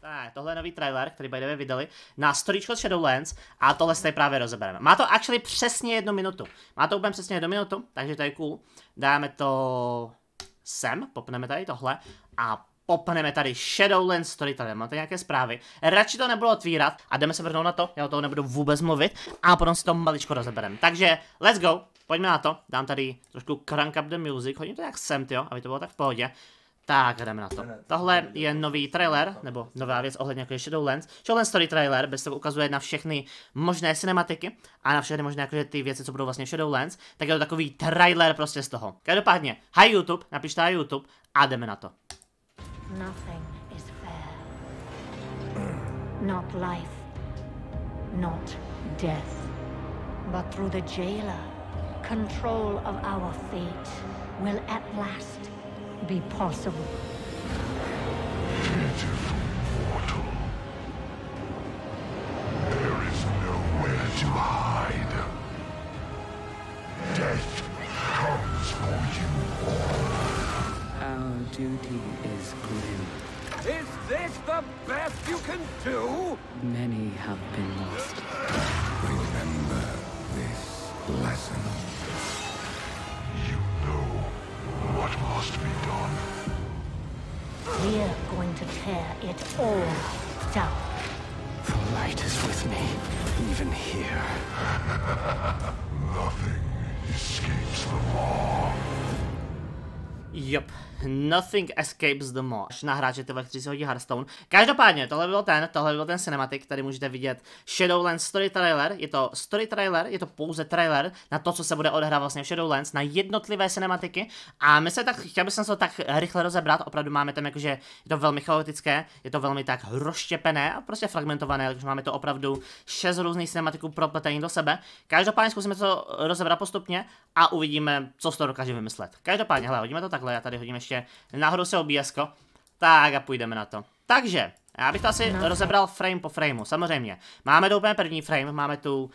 Tak, tohle je nový trailer, který by vydali na storyčko Shadowlands a tohle si právě rozebereme. Má to actually přesně jednu minutu. Má to úplně přesně jednu minutu, takže to je cool. Dáme to sem, popneme tady tohle a popneme tady Shadowlands tady máte nějaké zprávy. Radši to nebudu otvírat a jdeme se vrhnout na to, já o toho nebudu vůbec mluvit a potom si to maličko rozebereme. Takže, let's go, pojďme na to, dám tady trošku crank up the music, hodím to jak sem, jo, aby to bylo tak v pohodě. Tak, jdeme na to. Tohle je nový trailer, nebo nová věc ohledně jako Shadowlands. Shadowlands Story trailer, bez se ukazuje na všechny možné cinematiky a na všechny možné jakože ty věci, co budou vlastně Shadowlands, tak je to takový trailer prostě z toho. Každopádně, hi YouTube, napište hi YouTube a jdeme na to. Nothing is fair. Not life. Not death. But through the jailer, control of our fate will at last be possible. mortal. There is nowhere to hide. Death comes for you all. Our duty is grim. Is this the best you can do? Many have been lost. tear it all down. The light is with me, even here. Nothing escapes the law. Yep, nothing escapes the mob. Na hráče, ty kteří si hodí Hearthstone. Každopádně, tohle byl ten, tohle byl ten cinematic, tady můžete vidět Shadowlands story trailer, je to story trailer, je to pouze trailer na to, co se bude odehrávat vlastně v Shadowlands, na jednotlivé cinematiky a my se tak, chtěl bych se to tak rychle rozebrat, opravdu máme tam jakože, je to velmi chaotické, je to velmi tak rozštěpené a prostě fragmentované, takže máme to opravdu šest různých cinematiků propletených do sebe. Každopádně zkusíme to rozebrat postupně a uvidíme, co z toho dokáže vymyslet. Každopádně, hele, hodíme to tak takhle, já tady hodím ještě nahoru se obíjesko. Tak a půjdeme na to. Takže, já bych to asi no. rozebral frame po frameu, samozřejmě. Máme do úplně první frame, máme tu,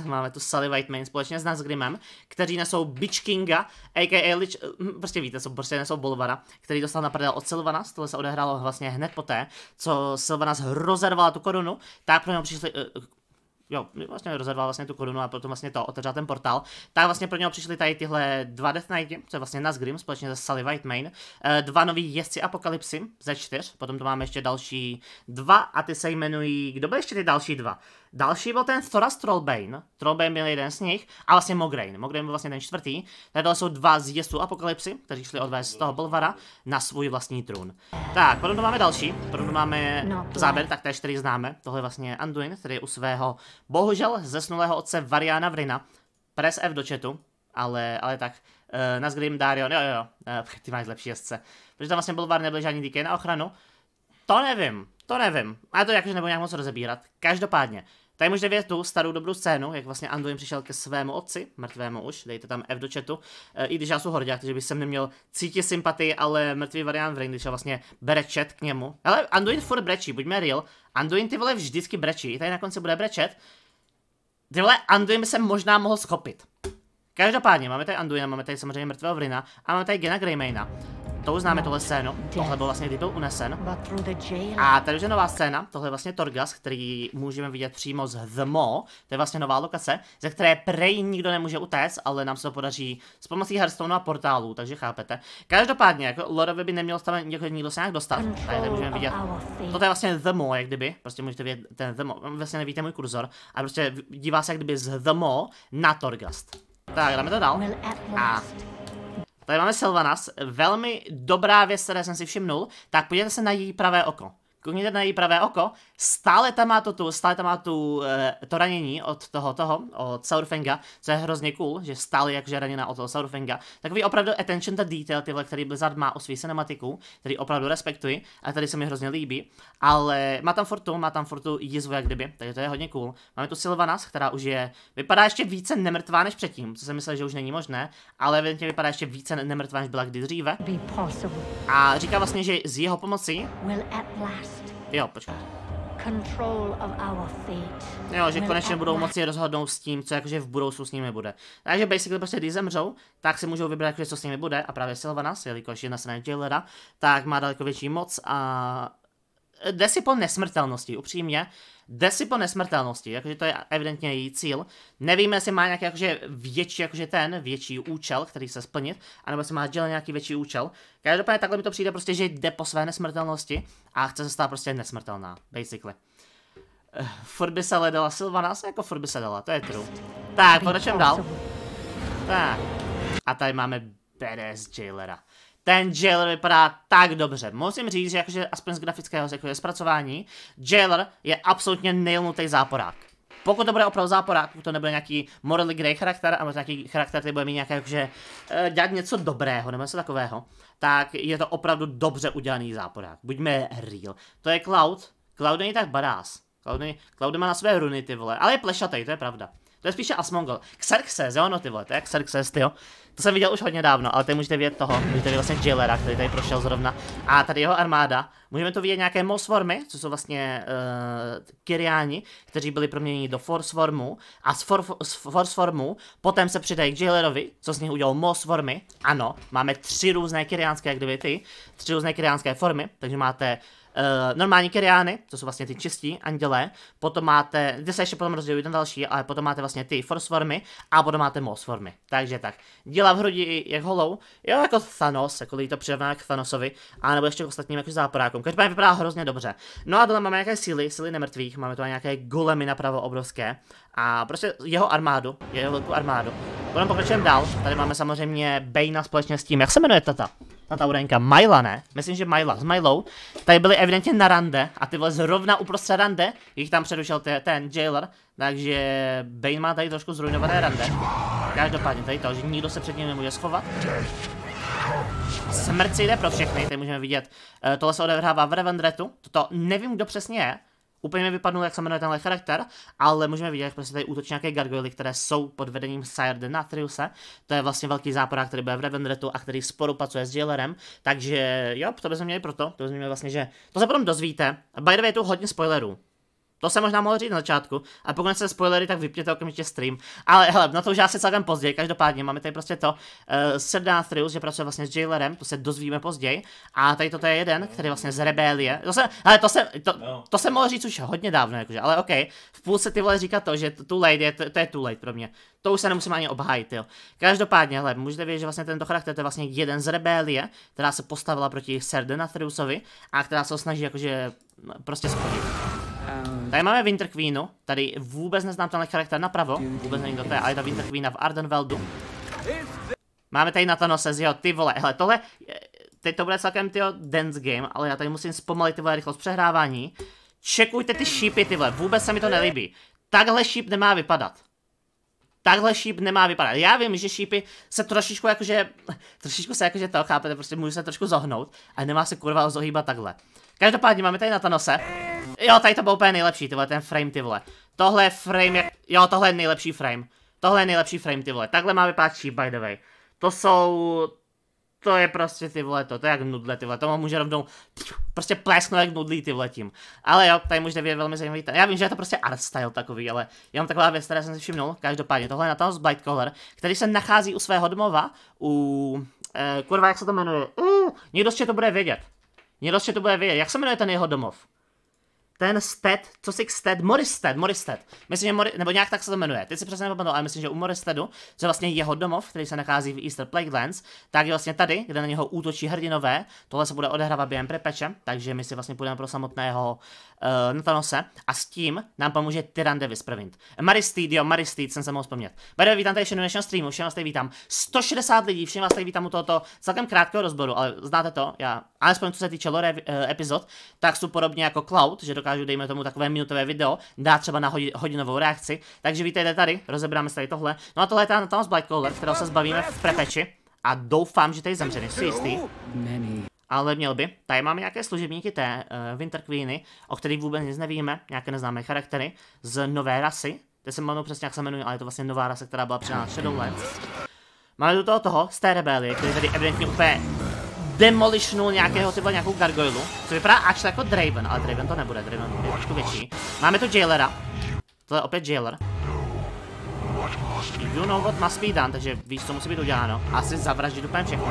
uh, máme tu Sally Whiteman společně s Nazgrimem, kteří nesou Bitch Kinga, a.k.a. Lich, uh, prostě víte jsou, prostě nesou Bolvara, který dostal na prdel od Sylvanas, tohle se odehrálo vlastně hned poté, co Silvanas rozervala tu korunu, tak pro něho přišli, uh, jo, vlastně rozhodoval vlastně tu korunu a potom vlastně to otevřel ten portál, tak vlastně pro něho přišli tady tyhle dva Death Knighty, co je vlastně Nazgrim společně se Sally White Main, eh, dva noví jezdci Apokalypsy ze čtyř, potom to máme ještě další dva a ty se jmenují, kdo byl ještě ty další dva? Další byl ten Thoras Trollbane. Trollbane byl jeden z nich. A vlastně Mograine. Mograine byl vlastně ten čtvrtý. Tady jsou dva z jezdců apokalypsy, kteří šli odvést z toho Bolvara na svůj vlastní trůn. Tak, potom máme další. Potom máme no, záběr, tak též, který známe. Tohle je vlastně Anduin, který je u svého bohužel zesnulého otce Variana Vrina. Pres F do chatu, ale, ale tak. Uh, Nazgrim Darion, jo jo jo, uh, ty máš lepší jezdce. Protože tam vlastně Bolvar nebyl žádný DK na ochranu. To nevím, to nevím. A to jakože nebo nějak moc rozebírat. Každopádně, Tady můžete vědět tu starou dobrou scénu, jak vlastně Anduin přišel ke svému otci, mrtvému už, dejte tam F do chatu, e, i když já jsem horďák, takže bych sem neměl cítit sympatii, ale mrtvý variant ring, když vlastně bere chat k němu. Ale Anduin furt brečí, buďme real, Anduin ty vole vždycky brečí, i tady na konci bude brečet. Ty vole, Anduin by se možná mohl schopit. Každopádně, máme tady Anduina, máme tady samozřejmě mrtvého Vrina a máme tady Gena Greymana to už známe no. tohle scénu, tohle byl vlastně, kdy byl unesen. A tady už je nová scéna, tohle je vlastně Torgas, který můžeme vidět přímo z The to je vlastně nová lokace, ze které prej nikdo nemůže utéct, ale nám se to podaří s pomocí Hearthstone a portálů, takže chápete. Každopádně, jako Lorovi by neměl tam jako nikdo se nějak dostat, tady můžeme vidět. Toto je vlastně The jak kdyby, prostě můžete vidět ten The vlastně nevíte můj kurzor, a prostě dívá se jak kdyby z The na Torgast. Tak, dáme to dál. A Tady máme Silvanas, velmi dobrá věc, které jsem si všimnul. Tak podívejte se na její pravé oko koukněte na její pravé oko, stále tam má to tu, stále tam má tu, e, to ranění od toho, toho, od Saurfenga, co je hrozně cool, že stále jakže raněna od toho Saurfenga. Takový opravdu attention to detail, tyhle, který Blizzard má o svý cinematiku, který opravdu respektuji a tady se mi hrozně líbí, ale má tam fortu, má tam fortu jizvu jak kdyby, takže to je hodně cool. Máme tu Silvanas, která už je, vypadá ještě více nemrtvá než předtím, co jsem myslel, že už není možné, ale evidentně vypadá ještě více nemrtvá, než byla kdy dříve. A říká vlastně, že z jeho pomoci last Jo, počkej. Jo, že konečně budou moci rozhodnout s tím, co jakože v budoucnu s nimi bude. Takže basically prostě když zemřou, tak si můžou vybrat, jakože co s nimi bude a právě Silvanas, jelikož je na straně Jailera, tak má daleko větší moc a jde si po nesmrtelnosti, upřímně. Jde si po nesmrtelnosti, jakože to je evidentně její cíl. Nevíme, jestli má nějaký jakože větší, jakože ten, větší účel, který se splnit, anebo jestli má dělat nějaký větší účel. Každopádně takhle mi to přijde prostě, že jde po své nesmrtelnosti a chce se stát prostě nesmrtelná, basically. Uh, furt by se ledala Silvana, se jako furt by se dala, to je true. Tak, pokračujeme dál. Tak. A tady máme BDS Jailera. Ten Jailer vypadá tak dobře. Musím říct, že jakože aspoň z grafického jakože zpracování, Jailer je absolutně nejlnutý záporák. Pokud to bude opravdu záporák, pokud to nebude nějaký morally grey charakter, ale nějaký charakter, který bude mít nějaké, jakože, e, dělat něco dobrého nebo něco takového, tak je to opravdu dobře udělaný záporák. Buďme real. To je Cloud. Cloud není tak badás. Cloud, není, Cloud má na své runy, ty vole. Ale je plešatej, to je pravda. To je spíše Asmongal. Xerxes, jo, no ty vole, to je Xerxes, ty jo. To jsem viděl už hodně dávno, ale tady můžete vidět toho, můžete vidět vlastně Jailera, který tady prošel zrovna. A tady jeho armáda. Můžeme tu vidět nějaké Mosformy, co jsou vlastně uh, Kyriáni, kteří byli proměněni do Forceformu. A z, for, z Forceformu potom se přidají k Jailerovi, co z nich udělal Mosformy. Ano, máme tři různé kyriánské aktivity, tři různé kyriánské formy, takže máte uh, normální keriány, to jsou vlastně ty čistí andělé, potom máte, kde se ještě potom rozdělují ten další, ale potom máte vlastně ty formy, a potom máte formy. Takže tak, dělá v hrudi jak holou. Jo, jako Thanos, jako lidi to přirovná k Thanosovi, a nebo ještě k ostatním jako záporákům. Každopádně vypadá hrozně dobře. No a dole máme nějaké síly, síly nemrtvých, máme tu nějaké golemy napravo obrovské. A prostě jeho armádu, jeho velkou armádu. Potom pokračujeme dál, tady máme samozřejmě Bejna společně s tím, jak se jmenuje tata? Tata Urenka, Myla ne? Myslím, že Myla, s Mylou. Tady byli evidentně na rande a ty vole zrovna uprostřed rande, jich tam přerušil ten jailer, takže Bane má tady trošku zrujnované rande. Každopádně tady to, že nikdo se před ním nemůže schovat. Smrt jde pro všechny, tady můžeme vidět. Uh, tohle se odehrává v Revendretu, toto nevím, kdo přesně je, úplně mi vypadnul, jak se jmenuje tenhle charakter, ale můžeme vidět, jak prostě tady útočí nějaké gargoily, které jsou pod vedením Sire Natriuse. To je vlastně velký zápor, který bude v Revendretu a který spolupracuje s Jailerem. Takže jo, to bychom měli proto, to bychom měli vlastně, že to se potom dozvíte. By the way, je tu hodně spoilerů. To jsem možná mohl říct na začátku. A pokud se spoilery, tak vypněte okamžitě stream. Ale hele, na to už asi celkem později. Každopádně máme tady prostě to uh, eh, Srdá že pracuje vlastně s Jailerem, to se dozvíme později. A tady toto je jeden, který vlastně z rebelie. To jsem, ale to jsem, to, no. to jsem mohl říct už hodně dávno, jakože, ale OK. V se ty vole říká to, že tu late je, to, to, je tu late pro mě. To už se nemusím ani obhájit, jo. Každopádně, hele, můžete vědět, že vlastně tento charakter to je vlastně jeden z rebelie, která se postavila proti Serdena a která se ho snaží jakože prostě schodit. Eh, tady máme Winter Queenu, no. tady vůbec neznám tenhle charakter napravo, vůbec nevím, kdo to je, ale je to Winter Queena v Ardenveldu. Máme tady Nathanose z jeho, ty vole, hele, tohle, eh, teď to bude celkem, tyho dance game, ale já tady musím zpomalit, ty vole, rychlost přehrávání. Čekujte ty šípy, ty vole, vůbec se mi to nelíbí. Takhle šíp nemá vypadat. Takhle šíp nemá vypadat. Já vím, že šípy se trošičku jakože, trošičku se jakože to, chápete, prostě můžu se trošku zohnout, ale nemá se kurva zohýbat takhle. Každopádně máme tady Nathanose. Jo, tady to byl úplně nejlepší, tyhle, ten frame, tyhle. Tohle frame je... Jo, tohle je nejlepší frame. Tohle je nejlepší frame, tyhle. Takhle má vypadat by the way. To jsou... To je prostě ty vole, to, to je jak nudle ty vole, to může rovnou prostě plesknout jak nudlí ty tím. Ale jo, tady můžete vidět velmi zajímavý, já vím, že je to prostě art style takový, ale mám taková věc, která jsem si všimnul, každopádně tohle je na toho z Blight Color, který se nachází u svého domova, u, eh, kurva jak se to jmenuje, uh, někdo z to bude vědět, někdo z to bude vědět, jak se jmenuje ten jeho domov? ten Sted, co si Sted, sted Morris sted. myslím, že Mori, nebo nějak tak se to jmenuje, teď si přesně nepamatuju, ale myslím, že u Moristedu, co je vlastně jeho domov, který se nachází v Easter Plaguelands, tak je vlastně tady, kde na něho útočí hrdinové, tohle se bude odehrávat během prepeče, takže my si vlastně půjdeme pro samotného uh, eh, na Thanose a s tím nám pomůže Tyran Davis prvint. Maristid, jo, Maristid, jsem se mohl vzpomnět. Bade, vítám tady ještě do dnešního streamu, všem vás tady vítám. 160 lidí, všem vás tady vítám u tohoto celkem krátkého rozboru, ale znáte to, já, alespoň co se týče lore uh, epizod, tak jsou podobně jako Cloud, že dokážu, dejme tomu, takové minutové video, dá třeba na hodin, hodinovou reakci. Takže vítejte tady, rozebráme se tady tohle. No a tohle je ta Thanos Black Collar, kterou se zbavíme v prepeči a doufám, že tady zemře, jsi jistý ale měl by. Tady máme nějaké služebníky té uh, Winter Queeny, o kterých vůbec nic nevíme, nějaké neznámé charaktery, z nové rasy, teď se jmenuji přesně jak se jmenuji, ale je to vlastně nová rasa, která byla přidána Shadowlands. Máme do toho toho, z té rebelie, který tady evidentně úplně demolišnul nějakého typu nějakou gargoylu, co vypadá až jako Draven, ale Draven to nebude, Draven je trošku větší. Máme tu Jailera, To je opět Jailer, Jdu novat na speedrun, takže víš, co musí být uděláno. Asi zavraždit úplně všechny.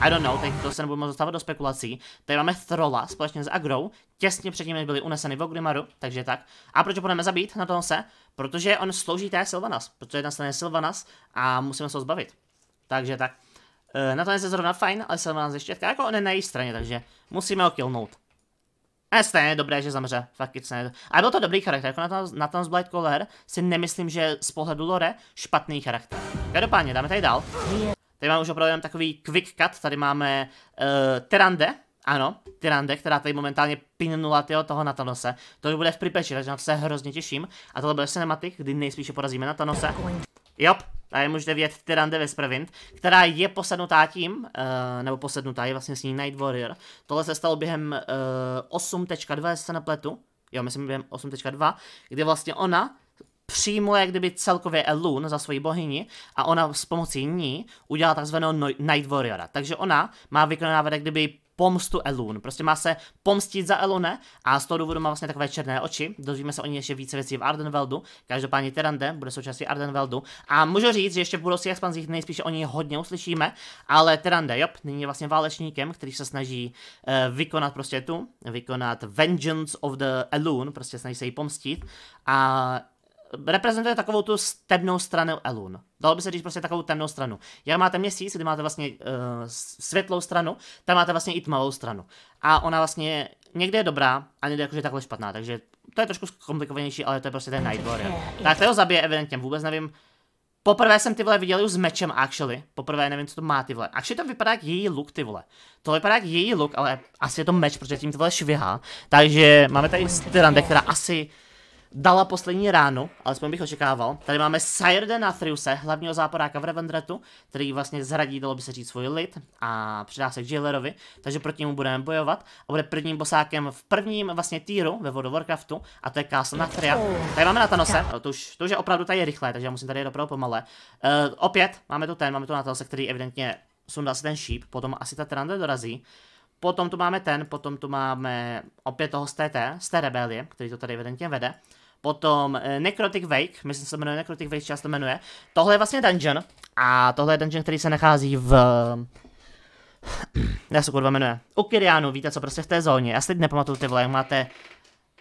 I don't know, teď to se nebudeme dostávat do spekulací. Tady máme Throla společně s Agrou, těsně předtím než byli uneseny v Ogrimaru, takže tak. A proč ho budeme zabít na tom se? Protože on slouží té Silvanas, protože je strana Silvanas a musíme se ho zbavit. Takže tak. E, na to je zrovna fajn, ale Silvanas ještě jako on je na její straně, takže musíme ho killnout. A stejně dobré, že zemře. Fakt ne. Ale byl to dobrý charakter. Jako na tom z Blade Collar si nemyslím, že z pohledu lore špatný charakter. Každopádně, dáme tady dál. Tady máme už opravdu jenom takový quick cut. Tady máme uh, eh, Terande. Ano, Tyrande, která tady momentálně pinnula tyho toho na Thanose. To už bude v pripeči, takže na to se hrozně těším. A tohle bude cinematik, kdy nejspíše porazíme na Thanose. Jop, a je muž 9 Tyrande Vesprvind, která je posednutá tím, uh, nebo posednutá je vlastně s ní Night Warrior. Tohle se stalo během uh, eh, 8.2, se napletu, jo, myslím během 8.2, kdy vlastně ona přijmuje jak kdyby celkově Elun za svoji bohyni a ona s pomocí ní udělá takzvaného Night Warriora. Takže ona má vykonávat jak kdyby pomstu Elun. Prostě má se pomstit za Elune a z toho důvodu má vlastně takové černé oči. Dozvíme se o ní ještě více věcí v Ardenveldu. Každopádně Terande bude součástí Ardenveldu. A můžu říct, že ještě v budoucích expanzích nejspíše o ní hodně uslyšíme, ale Terande, jo, nyní je vlastně válečníkem, který se snaží uh, vykonat prostě tu, vykonat Vengeance of the Elun, prostě snaží se jí pomstit. A reprezentuje takovou tu temnou stranu Elun. Dalo by se říct prostě takovou temnou stranu. Jak máte měsíc, kdy máte vlastně uh, světlou stranu, tam máte vlastně i tmavou stranu. A ona vlastně někde je dobrá a někde jakože takhle špatná, takže to je trošku komplikovanější, ale to je prostě ten Night Warrior. Tak to zabije evidentně, vůbec nevím. Poprvé jsem ty vole viděl s mečem actually, poprvé nevím, co to má ty vole. Actually to vypadá jak její look ty vole. To vypadá jak její look, ale asi je to meč, protože tím ty vole švihá. Takže máme tady Styrande, která asi dala poslední ránu, alespoň bych očekával. Tady máme Sirde na Thriuse, hlavního záporáka v Revendretu, který vlastně zradí, dalo by se říct, svůj lid a přidá se k Jailerovi, takže proti němu budeme bojovat a bude prvním bosákem v prvním vlastně týru ve World of Warcraftu a to je Castle Nathria. Tady máme Thanose, to už, to už je opravdu tady rychle, rychlé, takže já musím tady jít opravdu pomalé. Uh, opět máme tu ten, máme tu Natanose, který evidentně sundal si ten šíp, potom asi ta Trande dorazí. Potom tu máme ten, potom tu máme opět toho z té, z té rebelie, který to tady evidentně vede. Potom eh, Necrotic Wake, myslím, že se jmenuje Necrotic Wake, často jmenuje. Tohle je vlastně dungeon a tohle je dungeon, který se nachází v já se kurva jmenuje. U Kirianu, víte co, prostě v té zóně. Já si teď nepamatuju ty vole, jak máte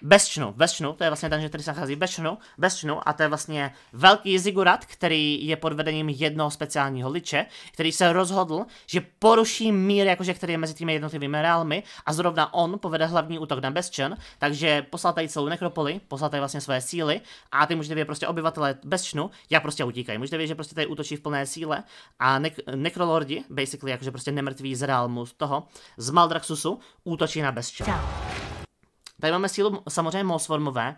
bez čnu, bez čnu, to je vlastně ten, že který se nachází bez čnu, bez čnu a to je vlastně velký zigurat, který je pod vedením jednoho speciálního liče, který se rozhodl, že poruší mír, jakože který je mezi těmi jednotlivými realmy a zrovna on povede hlavní útok na Bezčen, takže poslal tady celou nekropoli, poslal tady vlastně své síly a ty můžete vědět prostě obyvatele Bezčnu, já prostě utíkají, můžete vědět, že prostě tady útočí v plné síle a nek- nekrolordi, basically jakože prostě nemrtví z realmu z toho, z Maldraxusu útočí na Bezčen. Čau. Tady máme sílu samozřejmě Mossformové.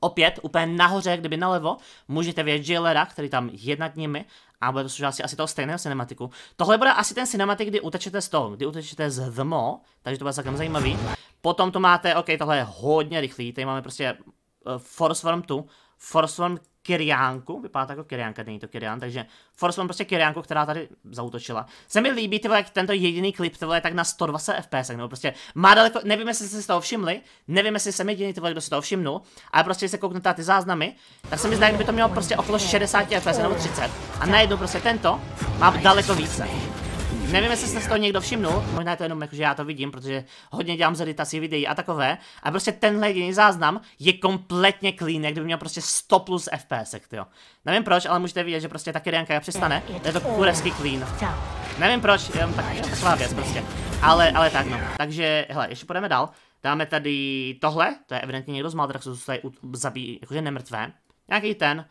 Opět, úplně nahoře, kdyby nalevo, můžete vědět Jailera, který tam je nad nimi, a bude to součástí asi toho stejného cinematiku. Tohle bude asi ten cinematik, kdy utečete z toho, kdy utečete z dmo, takže to bude celkem zajímavý. Potom to máte, ok, tohle je hodně rychlý, tady máme prostě uh, Force form tu, Force form. Kiriánku, vypadá to jako Kiriánka, není to Kirián, takže Force mám prostě Kiriánku, která tady zautočila. Se mi líbí, ty vole, jak tento jediný klip, ty vole, tak na 120 fps, nebo prostě má daleko, nevím, jestli jste si toho všimli, nevím, jestli jsem jediný, ty vole, kdo si toho všimnul, ale prostě, když se kouknete ty záznamy, tak se mi zdá, že by to mělo prostě okolo 60 fps nebo 30. A najednou prostě tento má daleko více. Nevím, jestli jste z toho někdo všimnul, možná je to jenom jako, že já to vidím, protože hodně dělám z editací videí a takové. A prostě tenhle jediný záznam je kompletně clean, jak kdyby měl prostě 100 plus FPS, jo. Nevím proč, ale můžete vidět, že prostě taky Rianka přistane, je to kurevský clean. Nevím proč, jenom tak, taková věc prostě. Ale, ale tak no. Takže, hele, ještě půjdeme dál. Dáme tady tohle, to je evidentně někdo z Maldraxu, co tady zabíjí, jakože nemrtvé. Nějaký ten,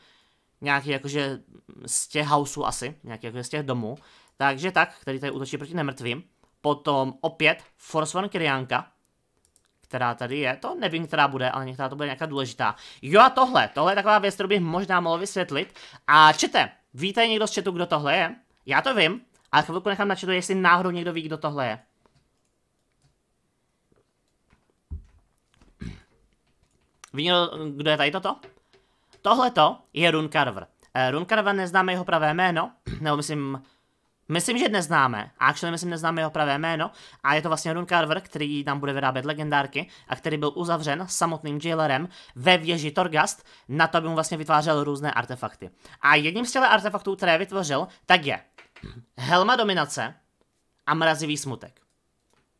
nějaký jakože z těch houseů asi, nějaký jakože z těch domů. Takže tak, který tady útočí proti nemrtvým. Potom opět Force One Kirianka, která tady je. To nevím, která bude, ale některá to bude nějaká důležitá. Jo a tohle, tohle je taková věc, kterou bych možná mohl vysvětlit. A čete, víte někdo z chatu, kdo tohle je? Já to vím, ale chvilku nechám na chatu, jestli náhodou někdo ví, kdo tohle je. Ví někdo, kdo je tady toto? Tohle to je Runcarver. Eh, Runcarver neznáme jeho pravé jméno, nebo myslím Myslím, že neznáme. A actually, myslím, neznáme jeho pravé jméno. A je to vlastně Rune Carver, který nám bude vyrábět legendárky a který byl uzavřen samotným jailerem ve věži Torgast na to, aby mu vlastně vytvářel různé artefakty. A jedním z těchto artefaktů, které vytvořil, tak je Helma dominace a mrazivý smutek.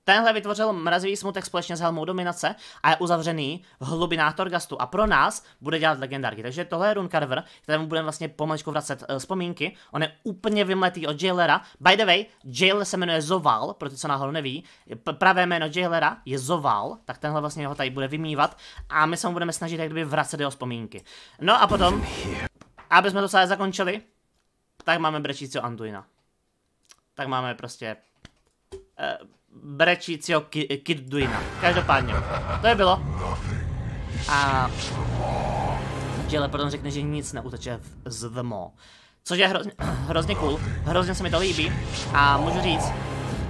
Tenhle vytvořil mrazivý smutek společně s helmou dominace a je uzavřený v hlubinách Torgastu a pro nás bude dělat legendárky. Takže tohle je Runcarver, kterému budeme vlastně pomaličku vracet uh, vzpomínky. On je úplně vymletý od Jailera. By the way, Jailer se jmenuje Zoval, pro ty, co náhodou neví. P- pravé jméno Jailera je Zoval, tak tenhle vlastně ho tady bude vymývat a my se mu budeme snažit jak kdyby vracet jeho vzpomínky. No a potom, aby jsme to celé zakončili, tak máme brečícího Anduina. Tak máme prostě... Uh, brečícího ki Kid Duina. Každopádně, to je bylo. A Jelle potom řekne, že nic neuteče z The Maw. Což je hrozně, hrozně cool, hrozně se mi to líbí a můžu říct,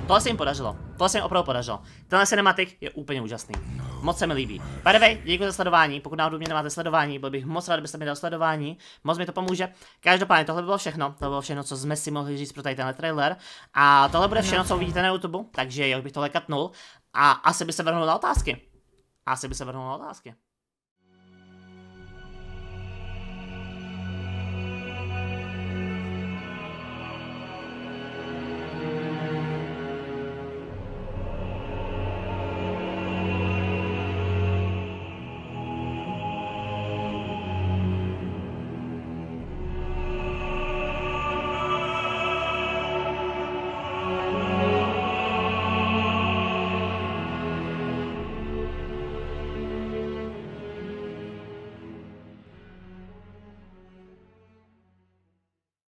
tohle se jim podařilo, tohle se jim opravdu podařilo. Tenhle cinematik je úplně úžasný. Moc se mi líbí. By děkuji za sledování. Pokud náhodou mě nemáte sledování, byl bych moc rád, kdybyste mi dal sledování. Moc mi to pomůže. Každopádně tohle bylo všechno. To bylo všechno, co jsme si mohli říct pro tady tenhle trailer. A tohle bude všechno, co uvidíte na YouTube, takže jo, bych to lekatnul. A asi by se vrhnul na otázky. Asi by se vrhnul na otázky.